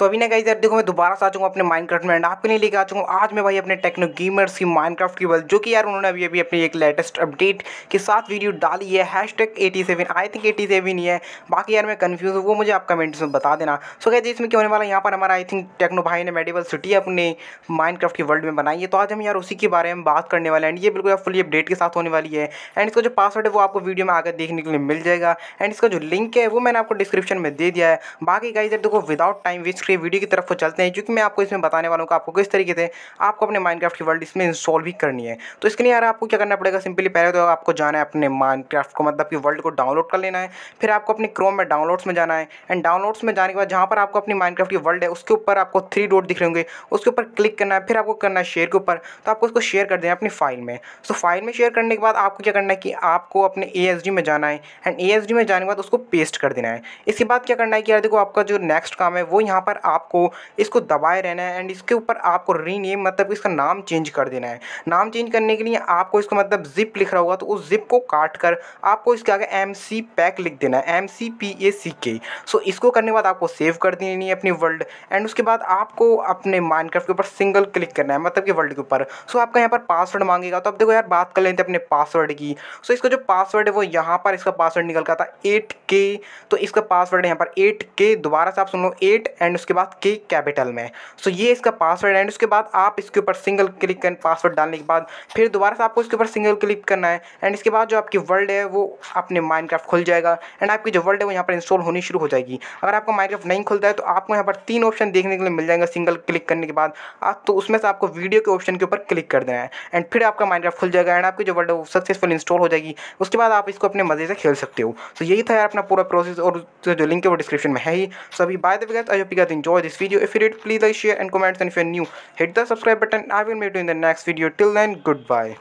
तो अभी ना गाइज यार देखो मैं दोबारा से आ चुका अपने माइनक्राफ्ट में एंड आपके लिए लेके आ चुका हूँ आज मैं भाई अपने टेक्नो गेमर्स की माइनक्राफ्ट की वर्ल्ड जो कि यार उन्होंने अभी अभी अपनी एक लेटेस्ट अपडेट के साथ वीडियो डाली है hashtag eighty seven I think eighty seven ही है बाकी यार मैं कन्फ्यूज़ हूँ वो मुझे आप कमेंट्स में बता देना सो कहते इसमें क्यों होने वाला है यहाँ पर हमारा आई थिंक टेक्नो भाई ने मेडिवल सिटी अपने माइनक्राफ्ट की वर्ल्ड में बनाई है तो आज हम यार उसी के बारे में बात करने वाले एंड ये बिल्कुल फुली अपडेट के साथ होने वाली है एंड इसका जो पासवर्ड है वो आपको वीडियो में आकर देखने के लिए मिल जाएगा एंड इसका जो लिंक है वो मैंने आपको डिस्क्रिप्शन में दे दिया है बाकी गाइजर देखो विदाउट टाइम वेस्ट इसलिए वीडियो की तरफ चलते हैं क्योंकि मैं आपको इसमें बताने वाला हूँ आपको किस तरीके से आपको अपने माइनक्राफ्ट की वर्ल्ड इसमें इंस्टॉल भी करनी है तो इसके लिए यार आपको क्या करना पड़ेगा सिंपली पहले तो आपको जाना है अपने माइनक्राफ्ट को मतलब कि वर्ल्ड को डाउनलोड कर लेना है फिर आपको अपने क्रोम में डाउनलोड्स में जाना है एंड डाउनलोड्स में जाने के बाद जहाँ पर आपको अपनी माइनक्राफ्ट की वर्ल्ड है उसके ऊपर आपको थ्री डॉट दिख रहे होंगे उसके ऊपर क्लिक करना है फिर आपको करना है शेयर के ऊपर तो आपको उसको शेयर कर देना अपनी फाइल में सो तो फाइल में शेयर करने के बाद आपको क्या करना है कि आपको अपने ए में जाना है एंड ए में जाने के बाद उसको पेस्ट कर देना है इसके बाद क्या करना है कि यार देखो आपका जो नेक्स्ट काम है वो यहाँ पर आपको इसको दबाए रहना है एंड इसके ऊपर आपको रीनेम मतलब इसका नाम चेंज कर देना है नाम चेंज करने के लिए आपको इसको मतलब जिप लिख रहा होगा तो उस जिप को काट कर आपको इसके आगे एम सी पैक लिख देना है एम सी पी ए सी के सो इसको करने के बाद आपको सेव कर देनी है अपनी वर्ल्ड एंड उसके बाद आपको अपने माइनक्राफ्ट के ऊपर सिंगल क्लिक करना है मतलब कि वर्ल्ड के ऊपर सो आपका यहाँ पर पासवर्ड मांगेगा तो अब देखो यार बात कर लेते हैं अपने पासवर्ड की सो इसका जो पासवर्ड है वो यहाँ पर इसका पासवर्ड निकल का था एट के तो इसका पासवर्ड है यहाँ पर एट के दोबारा से आप सुन लो एट एंड उसके बाद के कैपिटल में सो ये इसका पासवर्ड एंड उसके बाद आप इसके ऊपर सिंगल क्लिक एंड पासवर्ड डालने के बाद फिर दोबारा से आपको इसके ऊपर सिंगल क्लिक करना है एंड इसके बाद जो आपकी वर्ल्ड है वो अपने माइनक्राफ्ट खुल जाएगा एंड आपकी जो वर्ल्ड है वो यहाँ पर इंस्टॉल होनी शुरू हो जाएगी अगर आपका माइनक्राफ्ट नहीं खुलता है तो आपको यहाँ पर तीन ऑप्शन देखने के लिए मिल जाएगा सिंगल क्लिक करने के बाद आप तो उसमें से आपको वीडियो के ऑप्शन के ऊपर क्लिक कर देना है एंड फिर आपका माइनक्राफ्ट खुल जाएगा एंड आपकी जो वर्ल्ड है वो सक्सेसफुल इंस्टॉल हो जाएगी उसके बाद आप इसको अपने मज़े से खेल सकते हो तो यही था यार अपना पूरा प्रोसेस और जो लिंक है वो डिस्क्रिप्शन में है ही सो अभी बाय द वे दिन Enjoy this video. If you did, please like, share and comment. And if you're new, hit the subscribe button. I will meet you in the next video. Till then, goodbye.